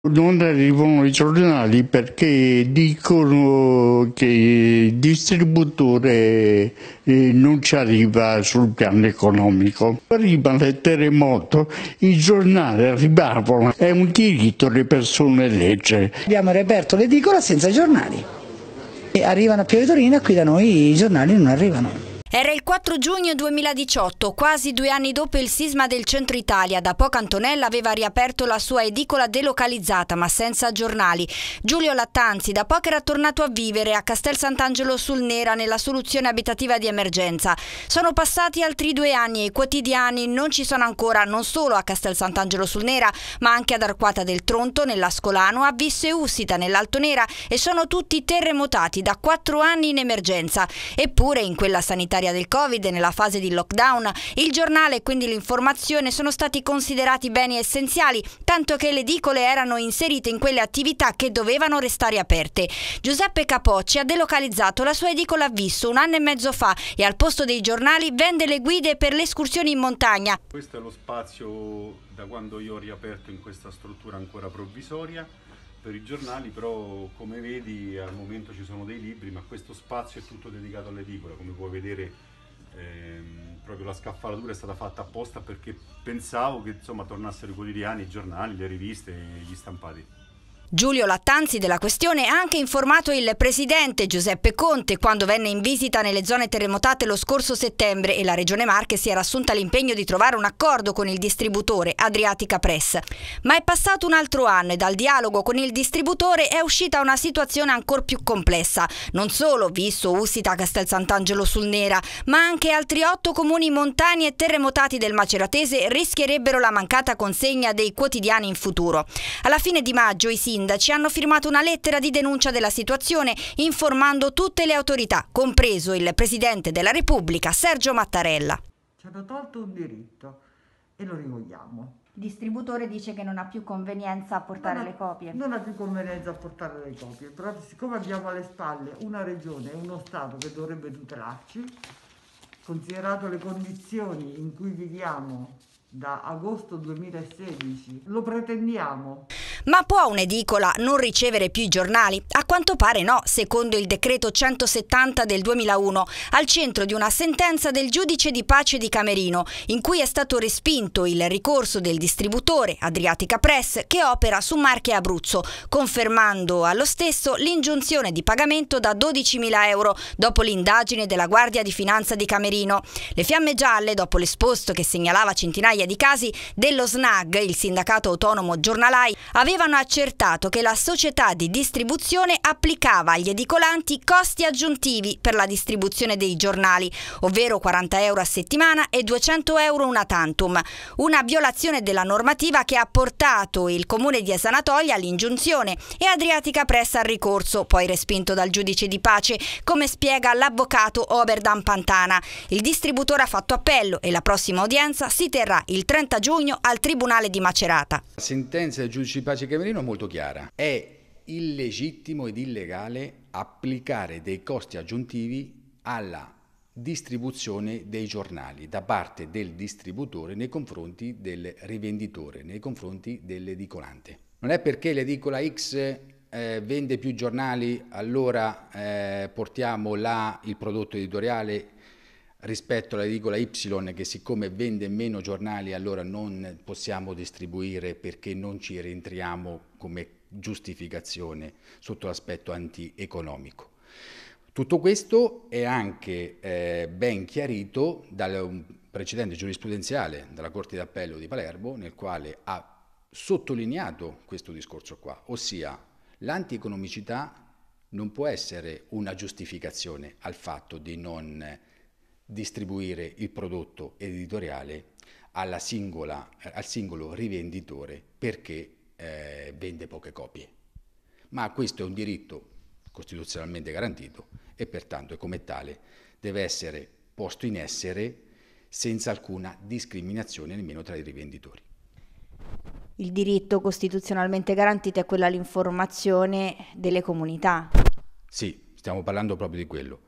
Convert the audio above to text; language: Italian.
Non arrivano i giornali perché dicono che il distributore eh, non ci arriva sul piano economico. Prima del terremoto i giornali arrivavano, è un diritto le persone leggere. Abbiamo reperto l'edicola senza giornali. E arrivano a Piovedorina, qui da noi i giornali non arrivano. Era il 4 giugno 2018, quasi due anni dopo il sisma del centro Italia. Da poco Antonella aveva riaperto la sua edicola delocalizzata, ma senza giornali. Giulio Lattanzi da poco era tornato a vivere a Castel Sant'Angelo sul Nera nella soluzione abitativa di emergenza. Sono passati altri due anni e i quotidiani non ci sono ancora non solo a Castel Sant'Angelo sul Nera, ma anche ad Arquata del Tronto, nell'Ascolano, a Visso e Ussita, nell'Altonera e sono tutti terremotati da quattro anni in emergenza. Eppure in quella sanità sanitaria del Covid e nella fase di lockdown, il giornale e quindi l'informazione sono stati considerati beni essenziali, tanto che le edicole erano inserite in quelle attività che dovevano restare aperte. Giuseppe Capocci ha delocalizzato la sua edicola a Visso un anno e mezzo fa e al posto dei giornali vende le guide per le escursioni in montagna. Questo è lo spazio da quando io ho riaperto in questa struttura ancora provvisoria per i giornali, però come vedi al momento ci sono dei libri, ma questo spazio è tutto dedicato all'edicola, come puoi vedere ehm, proprio la scaffalatura è stata fatta apposta perché pensavo che insomma tornassero i quotidiani, i giornali, le riviste gli stampati. Giulio Lattanzi della questione ha anche informato il presidente Giuseppe Conte quando venne in visita nelle zone terremotate lo scorso settembre e la Regione Marche si era assunta l'impegno di trovare un accordo con il distributore Adriatica Press. Ma è passato un altro anno e dal dialogo con il distributore è uscita una situazione ancora più complessa, non solo visto Ussita Castel Sant'Angelo sul Nera, ma anche altri otto comuni montani e terremotati del Maceratese rischierebbero la mancata consegna dei quotidiani in futuro. Alla fine di maggio i sindaci sindaci hanno firmato una lettera di denuncia della situazione informando tutte le autorità, compreso il Presidente della Repubblica Sergio Mattarella. Ci hanno tolto un diritto e lo rivogliamo. Il distributore dice che non ha più convenienza a portare ha, le copie. Non ha più convenienza a portare le copie, però siccome abbiamo alle spalle una regione e uno Stato che dovrebbe tutelarci, considerato le condizioni in cui viviamo da agosto 2016, lo pretendiamo. Ma può un'edicola non ricevere più i giornali? A quanto pare no, secondo il decreto 170 del 2001, al centro di una sentenza del giudice di pace di Camerino, in cui è stato respinto il ricorso del distributore Adriatica Press che opera su Marche Abruzzo, confermando allo stesso l'ingiunzione di pagamento da 12.000 euro dopo l'indagine della Guardia di Finanza di Camerino. Le fiamme gialle, dopo l'esposto che segnalava centinaia di casi, dello SNAG, il sindacato autonomo giornalai, aveva avevano accertato che la società di distribuzione applicava agli edicolanti costi aggiuntivi per la distribuzione dei giornali, ovvero 40 euro a settimana e 200 euro una tantum. Una violazione della normativa che ha portato il comune di Esanatolia all'ingiunzione e Adriatica Pressa al ricorso, poi respinto dal giudice di pace, come spiega l'avvocato Oberdan Pantana. Il distributore ha fatto appello e la prossima udienza si terrà il 30 giugno al Tribunale di Macerata. La sentenza del giudice di pace Severino è molto chiara. È illegittimo ed illegale applicare dei costi aggiuntivi alla distribuzione dei giornali da parte del distributore nei confronti del rivenditore, nei confronti dell'edicolante. Non è perché l'edicola X eh, vende più giornali, allora eh, portiamo là il prodotto editoriale rispetto alla regola Y che siccome vende meno giornali allora non possiamo distribuire perché non ci rientriamo come giustificazione sotto l'aspetto antieconomico. Tutto questo è anche eh, ben chiarito dal precedente giurisprudenziale della Corte d'Appello di Palermo, nel quale ha sottolineato questo discorso qua, ossia l'antieconomicità non può essere una giustificazione al fatto di non distribuire il prodotto editoriale singola, al singolo rivenditore perché eh, vende poche copie. Ma questo è un diritto costituzionalmente garantito e pertanto e come tale deve essere posto in essere senza alcuna discriminazione nemmeno tra i rivenditori. Il diritto costituzionalmente garantito è quello all'informazione delle comunità. Sì, stiamo parlando proprio di quello.